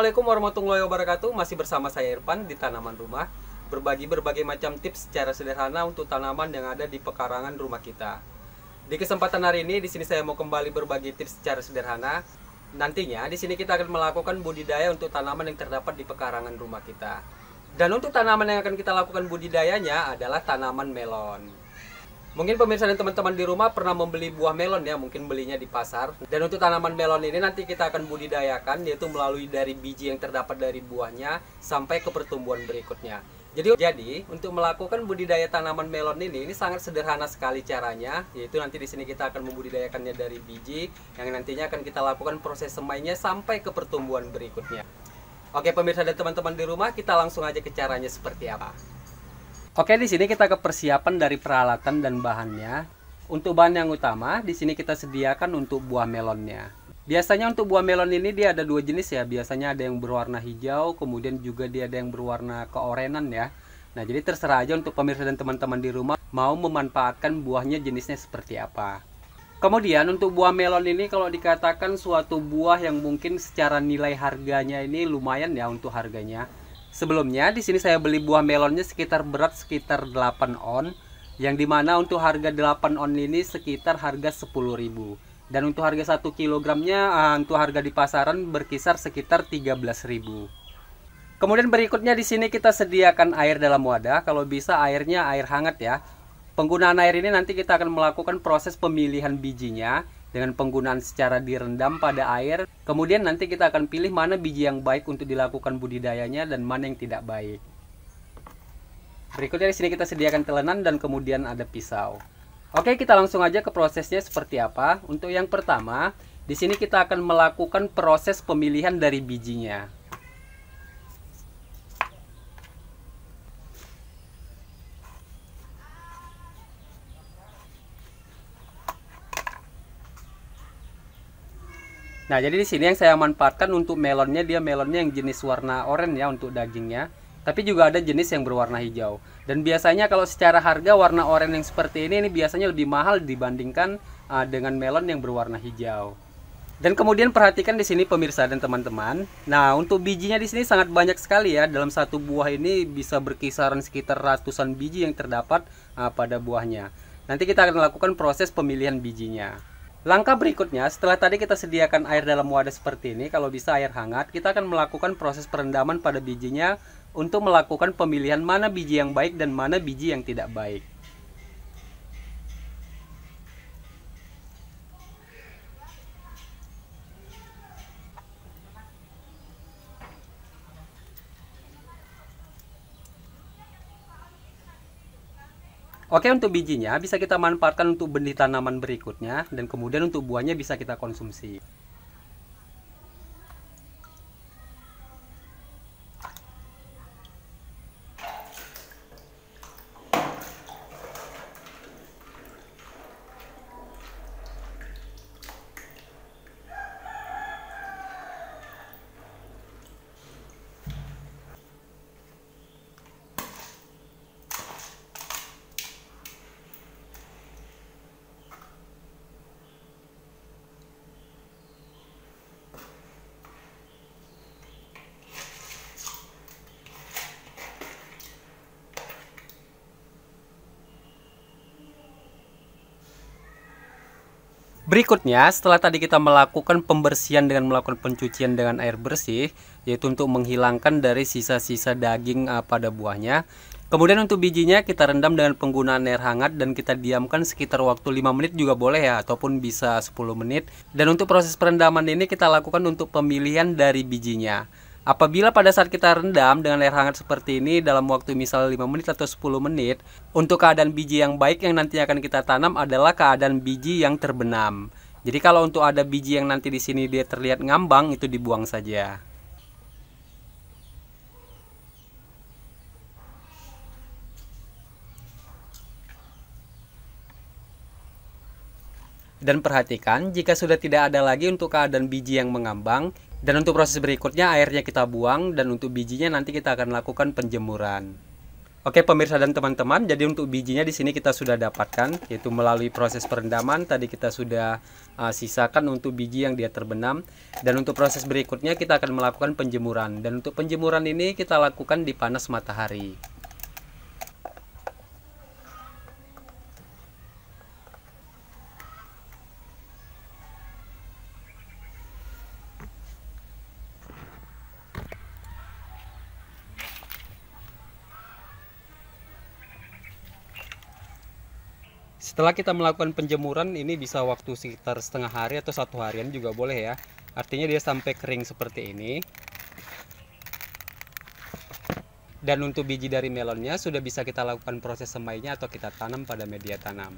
Assalamualaikum warahmatullahi wabarakatuh. Masih bersama saya Irfan di Tanaman Rumah, berbagi berbagai macam tips secara sederhana untuk tanaman yang ada di pekarangan rumah kita. Di kesempatan hari ini, di sini saya mau kembali berbagi tips secara sederhana. Nantinya, di sini kita akan melakukan budidaya untuk tanaman yang terdapat di pekarangan rumah kita. Dan untuk tanaman yang akan kita lakukan budidayanya adalah tanaman melon. Mungkin pemirsa dan teman-teman di rumah pernah membeli buah melon ya, mungkin belinya di pasar. Dan untuk tanaman melon ini nanti kita akan budidayakan yaitu melalui dari biji yang terdapat dari buahnya sampai ke pertumbuhan berikutnya. Jadi, jadi untuk melakukan budidaya tanaman melon ini, ini sangat sederhana sekali caranya. Yaitu nanti di sini kita akan membudidayakannya dari biji, yang nantinya akan kita lakukan proses semainya sampai ke pertumbuhan berikutnya. Oke pemirsa dan teman-teman di rumah, kita langsung aja ke caranya seperti apa. Oke, di sini kita ke persiapan dari peralatan dan bahannya. Untuk bahan yang utama, di sini kita sediakan untuk buah melonnya. Biasanya untuk buah melon ini dia ada dua jenis ya. Biasanya ada yang berwarna hijau, kemudian juga dia ada yang berwarna keorenan ya. Nah, jadi terserah aja untuk pemirsa dan teman-teman di rumah mau memanfaatkan buahnya jenisnya seperti apa. Kemudian untuk buah melon ini kalau dikatakan suatu buah yang mungkin secara nilai harganya ini lumayan ya untuk harganya Sebelumnya di sini saya beli buah melonnya sekitar berat sekitar 8 on yang dimana untuk harga 8 on ini sekitar harga 10.000 dan untuk harga 1 kilogramnya eh, untuk harga di pasaran berkisar sekitar 13.000 Kemudian berikutnya di sini kita sediakan air dalam wadah kalau bisa airnya air hangat ya penggunaan air ini nanti kita akan melakukan proses pemilihan bijinya dengan penggunaan secara direndam pada air. Kemudian nanti kita akan pilih mana biji yang baik untuk dilakukan budidayanya dan mana yang tidak baik. Berikutnya di sini kita sediakan telenan dan kemudian ada pisau. Oke, kita langsung aja ke prosesnya seperti apa. Untuk yang pertama, di sini kita akan melakukan proses pemilihan dari bijinya. Nah, jadi di sini yang saya manfaatkan untuk melonnya dia melonnya yang jenis warna oranye ya untuk dagingnya. Tapi juga ada jenis yang berwarna hijau. Dan biasanya kalau secara harga warna oranye yang seperti ini ini biasanya lebih mahal dibandingkan uh, dengan melon yang berwarna hijau. Dan kemudian perhatikan di sini pemirsa dan teman-teman. Nah, untuk bijinya di sini sangat banyak sekali ya. Dalam satu buah ini bisa berkisaran sekitar ratusan biji yang terdapat uh, pada buahnya. Nanti kita akan lakukan proses pemilihan bijinya. Langkah berikutnya, setelah tadi kita sediakan air dalam wadah seperti ini, kalau bisa air hangat, kita akan melakukan proses perendaman pada bijinya untuk melakukan pemilihan mana biji yang baik dan mana biji yang tidak baik. Oke untuk bijinya bisa kita manfaatkan untuk benih tanaman berikutnya dan kemudian untuk buahnya bisa kita konsumsi. Berikutnya, setelah tadi kita melakukan pembersihan dengan melakukan pencucian dengan air bersih, yaitu untuk menghilangkan dari sisa-sisa daging eh, pada buahnya. Kemudian untuk bijinya kita rendam dengan penggunaan air hangat dan kita diamkan sekitar waktu 5 menit juga boleh ya ataupun bisa 10 menit. Dan untuk proses perendaman ini kita lakukan untuk pemilihan dari bijinya. Apabila pada saat kita rendam dengan air hangat seperti ini dalam waktu misal 5 menit atau 10 menit, untuk keadaan biji yang baik yang nantinya akan kita tanam adalah keadaan biji yang terbenam. Jadi kalau untuk ada biji yang nanti di sini dia terlihat ngambang itu dibuang saja. Dan perhatikan, jika sudah tidak ada lagi untuk keadaan biji yang mengambang, dan untuk proses berikutnya airnya kita buang dan untuk bijinya nanti kita akan lakukan penjemuran. Oke pemirsa dan teman-teman, jadi untuk bijinya di sini kita sudah dapatkan yaitu melalui proses perendaman tadi kita sudah uh, sisakan untuk biji yang dia terbenam dan untuk proses berikutnya kita akan melakukan penjemuran dan untuk penjemuran ini kita lakukan di panas matahari. setelah kita melakukan penjemuran ini bisa waktu sekitar setengah hari atau satu harian juga boleh ya artinya dia sampai kering seperti ini dan untuk biji dari melonnya sudah bisa kita lakukan proses semainya atau kita tanam pada media tanam.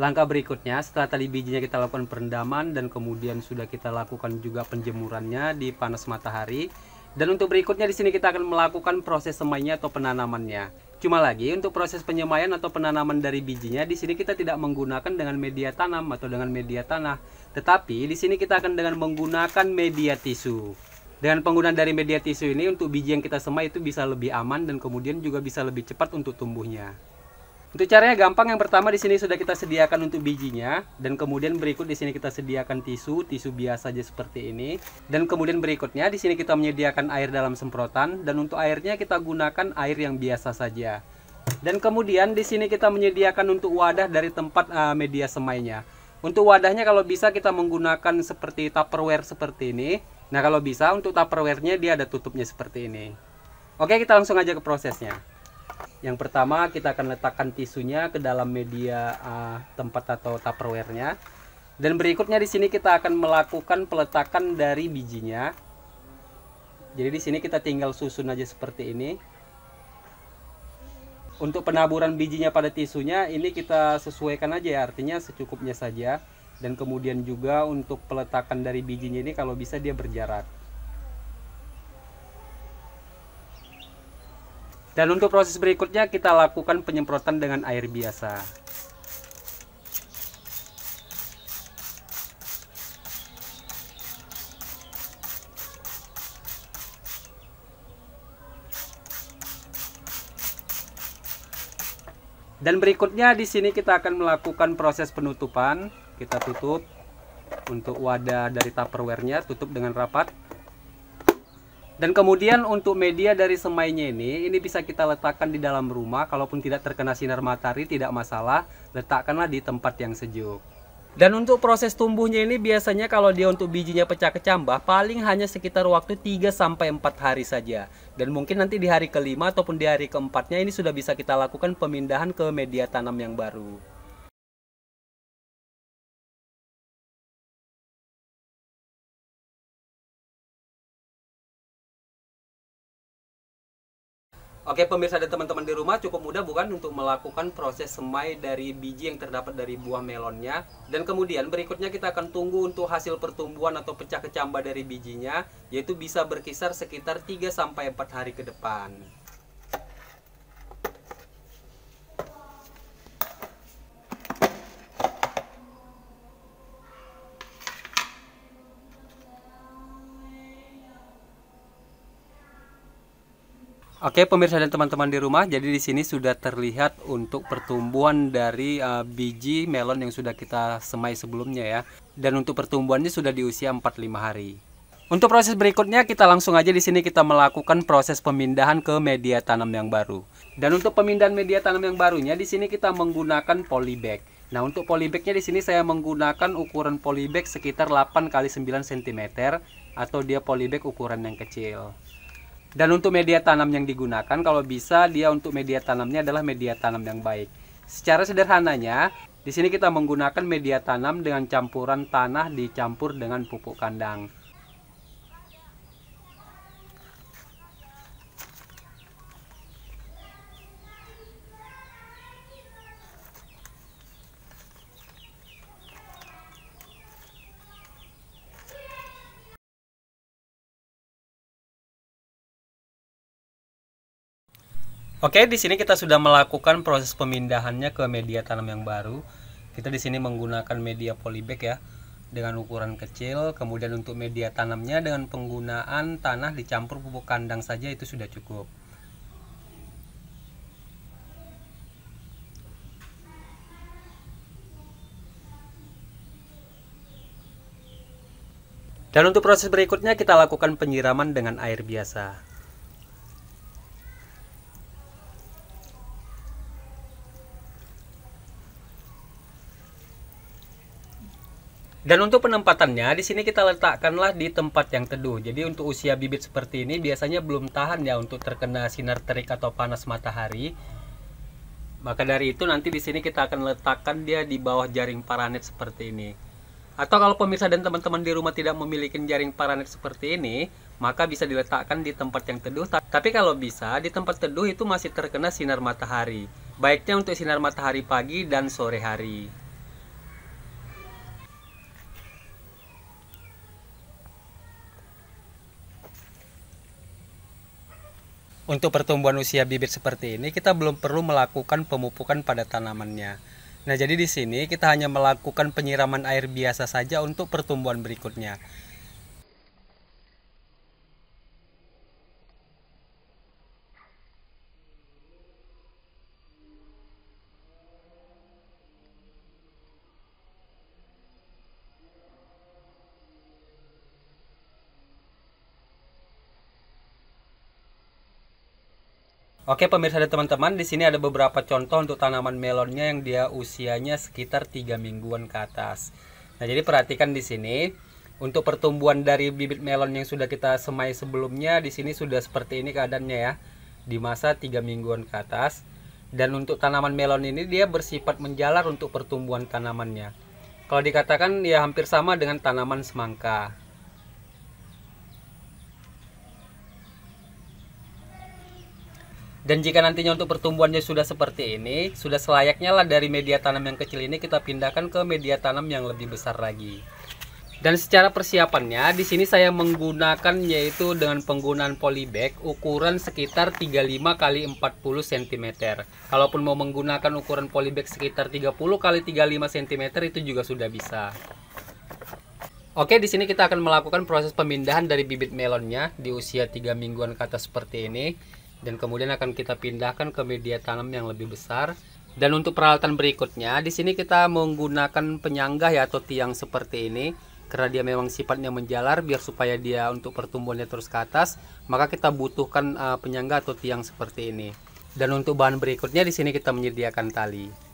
Langkah berikutnya setelah tadi bijinya kita lakukan perendaman dan kemudian sudah kita lakukan juga penjemurannya di panas matahari. Dan untuk berikutnya di sini kita akan melakukan proses semainya atau penanamannya. Cuma lagi untuk proses penyemaian atau penanaman dari bijinya di sini kita tidak menggunakan dengan media tanam atau dengan media tanah, tetapi di sini kita akan dengan menggunakan media tisu. Dengan penggunaan dari media tisu ini untuk biji yang kita semai itu bisa lebih aman dan kemudian juga bisa lebih cepat untuk tumbuhnya. Untuk caranya gampang, yang pertama di sini sudah kita sediakan untuk bijinya dan kemudian berikut di sini kita sediakan tisu, tisu biasa aja seperti ini. Dan kemudian berikutnya di sini kita menyediakan air dalam semprotan dan untuk airnya kita gunakan air yang biasa saja. Dan kemudian di sini kita menyediakan untuk wadah dari tempat uh, media semainya. Untuk wadahnya kalau bisa kita menggunakan seperti tupperware seperti ini. Nah, kalau bisa untuk tupperware-nya dia ada tutupnya seperti ini. Oke, kita langsung aja ke prosesnya. Yang pertama kita akan letakkan tisunya ke dalam media uh, tempat atau tupperware-nya. Dan berikutnya di sini kita akan melakukan peletakan dari bijinya. Jadi di sini kita tinggal susun aja seperti ini. Untuk penaburan bijinya pada tisunya ini kita sesuaikan aja ya, artinya secukupnya saja. Dan kemudian juga untuk peletakan dari bijinya ini kalau bisa dia berjarak. Dan untuk proses berikutnya kita lakukan penyemprotan dengan air biasa. Dan berikutnya di sini kita akan melakukan proses penutupan. Kita tutup untuk wadah dari tupperware-nya, tutup dengan rapat. Dan kemudian untuk media dari semainya ini, ini bisa kita letakkan di dalam rumah, kalaupun tidak terkena sinar matahari tidak masalah, letakkanlah di tempat yang sejuk. Dan untuk proses tumbuhnya ini biasanya kalau dia untuk bijinya pecah kecambah paling hanya sekitar waktu 3 sampai 4 hari saja. Dan mungkin nanti di hari kelima ataupun di hari keempatnya ini sudah bisa kita lakukan pemindahan ke media tanam yang baru. Oke pemirsa dan teman-teman di rumah cukup mudah bukan untuk melakukan proses semai dari biji yang terdapat dari buah melonnya Dan kemudian berikutnya kita akan tunggu untuk hasil pertumbuhan atau pecah kecambah dari bijinya Yaitu bisa berkisar sekitar 3-4 hari ke depan Oke pemirsa dan teman-teman di rumah, jadi di sini sudah terlihat untuk pertumbuhan dari uh, biji melon yang sudah kita semai sebelumnya ya. Dan untuk pertumbuhannya sudah di usia 45 hari. Untuk proses berikutnya kita langsung aja di sini kita melakukan proses pemindahan ke media tanam yang baru. Dan untuk pemindahan media tanam yang barunya di sini kita menggunakan polybag. Nah, untuk polybagnya di sini saya menggunakan ukuran polybag sekitar 8 x 9 cm atau dia polybag ukuran yang kecil. Dan untuk media tanam yang digunakan kalau bisa dia untuk media tanamnya adalah media tanam yang baik. Secara sederhananya, di sini kita menggunakan media tanam dengan campuran tanah dicampur dengan pupuk kandang. Oke, di sini kita sudah melakukan proses pemindahannya ke media tanam yang baru. Kita di sini menggunakan media polybag ya dengan ukuran kecil, kemudian untuk media tanamnya dengan penggunaan tanah dicampur pupuk kandang saja itu sudah cukup. Dan untuk proses berikutnya kita lakukan penyiraman dengan air biasa. Dan untuk penempatannya, di sini kita letakkanlah di tempat yang teduh. Jadi untuk usia bibit seperti ini biasanya belum tahan ya untuk terkena sinar terik atau panas matahari. Maka dari itu nanti di sini kita akan letakkan dia di bawah jaring paranet seperti ini. Atau kalau pemirsa dan teman-teman di rumah tidak memiliki jaring paranet seperti ini, maka bisa diletakkan di tempat yang teduh. Tapi kalau bisa, di tempat teduh itu masih terkena sinar matahari. Baiknya untuk sinar matahari pagi dan sore hari. Untuk pertumbuhan usia bibit seperti ini, kita belum perlu melakukan pemupukan pada tanamannya. Nah, jadi di sini kita hanya melakukan penyiraman air biasa saja untuk pertumbuhan berikutnya. Oke pemirsa dan teman-teman, di sini ada beberapa contoh untuk tanaman melonnya yang dia usianya sekitar 3 mingguan ke atas. Nah, jadi perhatikan di sini untuk pertumbuhan dari bibit melon yang sudah kita semai sebelumnya di sini sudah seperti ini keadaannya ya. Di masa 3 mingguan ke atas. Dan untuk tanaman melon ini dia bersifat menjalar untuk pertumbuhan tanamannya. Kalau dikatakan ya hampir sama dengan tanaman semangka. Dan jika nantinya untuk pertumbuhannya sudah seperti ini, sudah selayaknya lah dari media tanam yang kecil ini kita pindahkan ke media tanam yang lebih besar lagi. Dan secara persiapannya, di sini saya menggunakan yaitu dengan penggunaan polybag ukuran sekitar 35 kali 40 cm. Kalaupun mau menggunakan ukuran polybag sekitar 30 kali 35 cm itu juga sudah bisa. Oke, di sini kita akan melakukan proses pemindahan dari bibit melonnya di usia 3 mingguan ke atas seperti ini dan kemudian akan kita pindahkan ke media tanam yang lebih besar dan untuk peralatan berikutnya di sini kita menggunakan penyangga ya atau tiang seperti ini karena dia memang sifatnya menjalar biar supaya dia untuk pertumbuhannya terus ke atas maka kita butuhkan eh, penyangga atau tiang seperti ini dan untuk bahan berikutnya di sini kita menyediakan tali